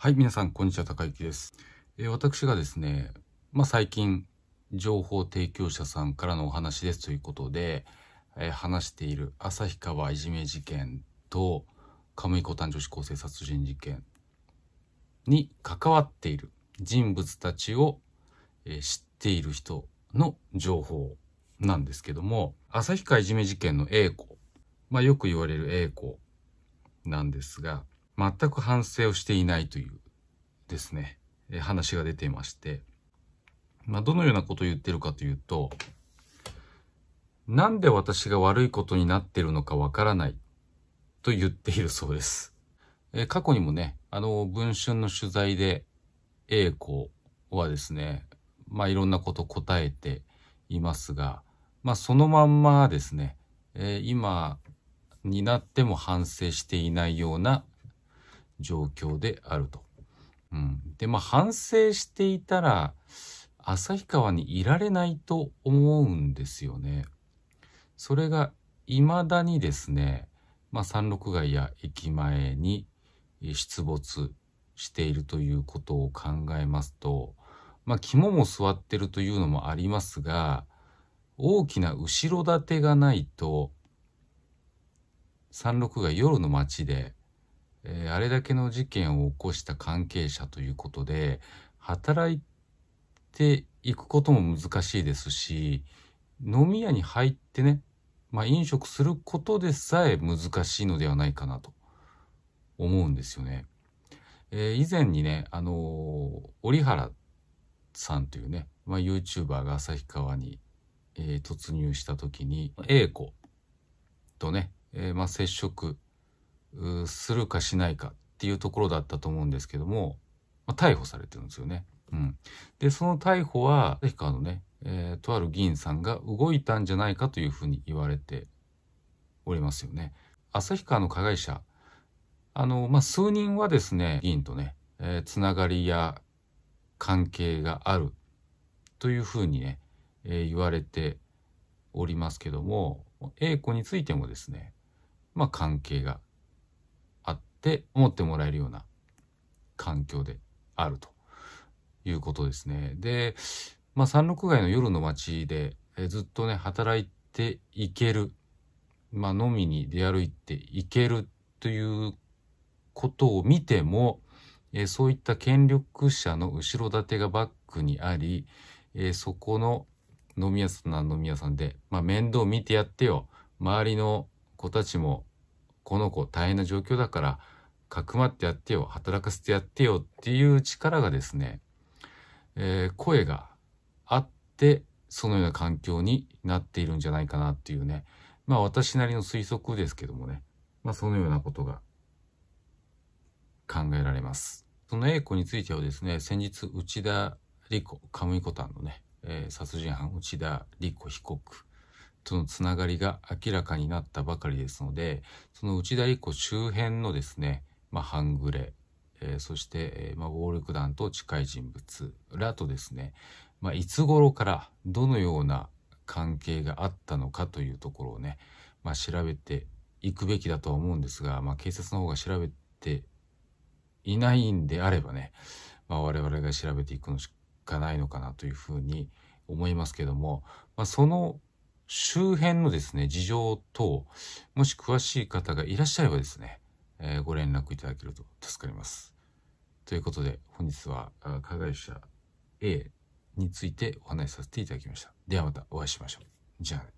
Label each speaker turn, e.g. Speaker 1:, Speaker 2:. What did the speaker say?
Speaker 1: はい、皆さん、こんにちは、高之です。えー、私がですね、まあ、最近、情報提供者さんからのお話ですということで、えー、話している旭川いじめ事件と、亀井タン女子高生殺人事件に関わっている人物たちを、えー、知っている人の情報なんですけども、旭川いじめ事件の A 子、まあ、よく言われる A 子なんですが、全く反省をしていないというですね、話が出ていまして、まあ、どのようなことを言ってるかというと、なんで私が悪いことになってるのかわからないと言っているそうです。え過去にもね、あの、文春の取材で A 子はですね、まあ、いろんなこと答えていますが、まあ、そのまんまですね、えー、今になっても反省していないような状況であると。うん、でまあ反省していたら旭川にいられないと思うんですよね。それが未だにですね、まあ、山麓街や駅前に出没しているということを考えますと、まあ、肝も据わってるというのもありますが大きな後ろ盾がないと山麓街夜の街でえー、あれだけの事件を起こした関係者ということで働いていくことも難しいですし飲み屋に入ってね、まあ、飲食することでさえ難しいのではないかなと思うんですよね。えー、以前にね、あのー、折原さんというね、まあ、YouTuber が旭川に、えー、突入した時に A 子とね、えーまあ、接触するかしないかっていうところだったと思うんですけども、まあ、逮捕されてるんですよね。うん、でその逮捕は確かあのね、えー、とある議員さんが動いたんじゃないかというふうに言われておりますよね。旭川の加害者あの、まあ、数人はですね議員とね、えー、つながりや関係があるというふうにね、えー、言われておりますけども A 子についてもですね、まあ、関係がって思ってもらえるような環境であるということですね。で、まあ、山麓街の夜の街で、えずっとね、働いていける、まあ、飲みに出歩いていけるということを見ても、えそういった権力者の後ろ盾がバックにあり、えそこの飲み屋さんな飲み屋さんで、まあ、面倒見てやってよ周りの子たちもこの子大変な状況だから、かくまってやってよ、働かせてやってよっていう力がですね、えー、声があって、そのような環境になっているんじゃないかなっていうね、まあ私なりの推測ですけどもね、まあそのようなことが考えられます。その A 子についてはですね、先日内田理子、カムイコタンのね、えー、殺人犯内田理子被告とのつながりが明らかになったばかりですのでその内田理子周辺のですね、まあ、半グレ、えー、そして、えーまあ、暴力団と近い人物らとですね、まあ、いつ頃からどのような関係があったのかというところをね、まあ、調べていくべきだとは思うんですが、まあ、警察の方が調べていないんであればね、まあ、我々が調べていくのしかないのかなというふうに思いますけども、まあ、その周辺のですね、事情等、もし詳しい方がいらっしゃればですね、えー、ご連絡いただけると助かります。ということで、本日は加害者 A についてお話しさせていただきました。ではまたお会いしましょう。じゃあ、ね。